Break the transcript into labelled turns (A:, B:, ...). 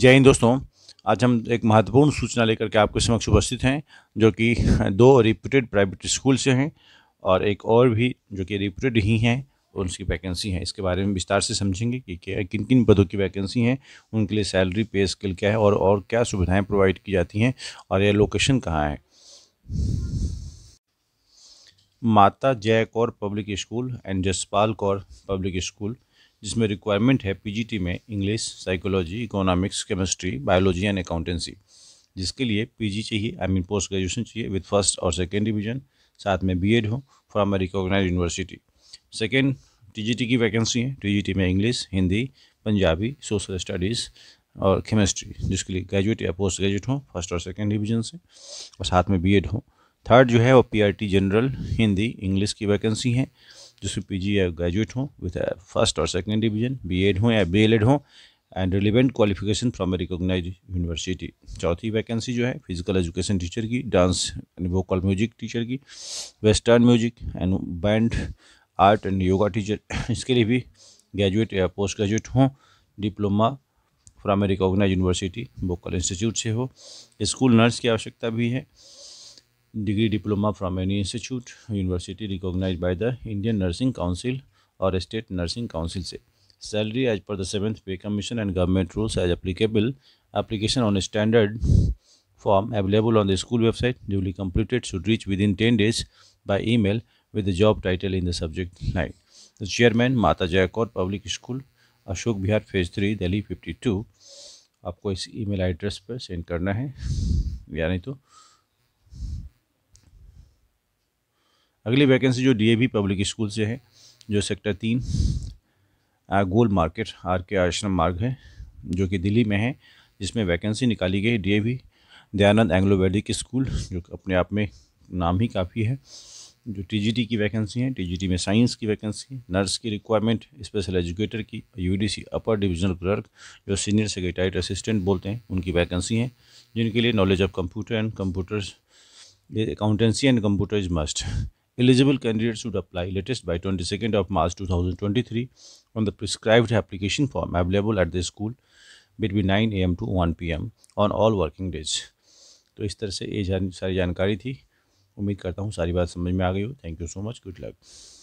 A: जय हिंद दोस्तों आज हम एक महत्वपूर्ण सूचना लेकर के आपके समक्ष उपस्थित हैं जो कि दो रिप्यूटेड प्राइवेट स्कूल से हैं और एक और भी जो कि रिप्यूटेड ही हैं उनकी वैकेंसी है इसके बारे में विस्तार से समझेंगे कि क्या किन किन पदों की वैकेंसी हैं उनके लिए सैलरी पे स्किल क्या है और और क्या सुविधाएं प्रोवाइड की जाती हैं और यह लोकेशन कहाँ है Mata Jai Kaur public school and Jaspal Kaur public school जिसमें रिक्वायरमेंट है पीजीटी में English psychology economics chemistry biology and accountancy जिसके लिए पीजी चाहिए आई मीन पोस्ट ग्रेजुएशन चाहिए विद फर्स्ट और सेकेंड डिवीजन साथ में बीएड हो from a recognise university second TGT की वैकेंसी है टीजीटी में English Hindi Punjabi social studies और केमिस्ट्री जिसके लिए ग्रेजुएट या पोस्ट ग्रेजुएट हो फर्स्ट और सेकेंड डिवीजन से और साथ में बीएड हो थर्ड जो है वो पीआरटी जनरल हिंदी इंग्लिश की वैकेंसी है जिसमें पी जी या ग्रेजुएट हों विध फर्स्ट और सेकेंड डिवीजन बी एड हों या बी एल एड हों and relevant qualification from a recognise university चौथी वैकेंसी जो है फिजिकल एजुकेशन टीचर की dance and vocal music teacher की western music and band art and yoga teacher इसके लिए भी ग्रेजुएट या पोस्ट ग्रेजुएट हों diploma from a recognise university vocal institute से हो स्कूल नर्स की आवश्यकता भी है degree diploma from any institute university recognized by the Indian Nursing Council or State Nursing Council से salary as per the seventh pay commission and government rules as applicable application on a standard form available on the school website duly completed should reach within 10 days by email with the job title in the subject line the chairman mata jayakur public school ashok bihar phase 3 delhi 52 आपको इस email address पर send करना है या नहीं तो अगली vacancy जो डी पब्लिक स्कूल से है जो सेक्टर तीन गोल मार्केट आर के आश्रम मार्ग है जो कि दिल्ली में है जिसमें वैकेंसी निकाली गई D A V Dayanand Anglo Vedic school जो अपने आप में नाम ही काफ़ी है जो टीजीटी की वैकेंसी है टीजीटी में साइंस की वैकेंसी नर्स की रिक्वायरमेंट स्पेशल एजुकेटर की यूडीसी अपर डिविजनल क्लर्क जो सीनियर सेक्रेटरीट असिस्टेंट बोलते हैं उनकी वैकेंसी हैं जिनके लिए knowledge of computer and computers accountancy and computer is must eligible candidates should apply latest by 22nd of March 2023 on the prescribed application form available at the school between 9 am to 1 pm on all working days. तो इस तरह से ये जान, सारी जानकारी थी उम्मीद करता हूँ सारी बात समझ में आ गई हो thank you so much good luck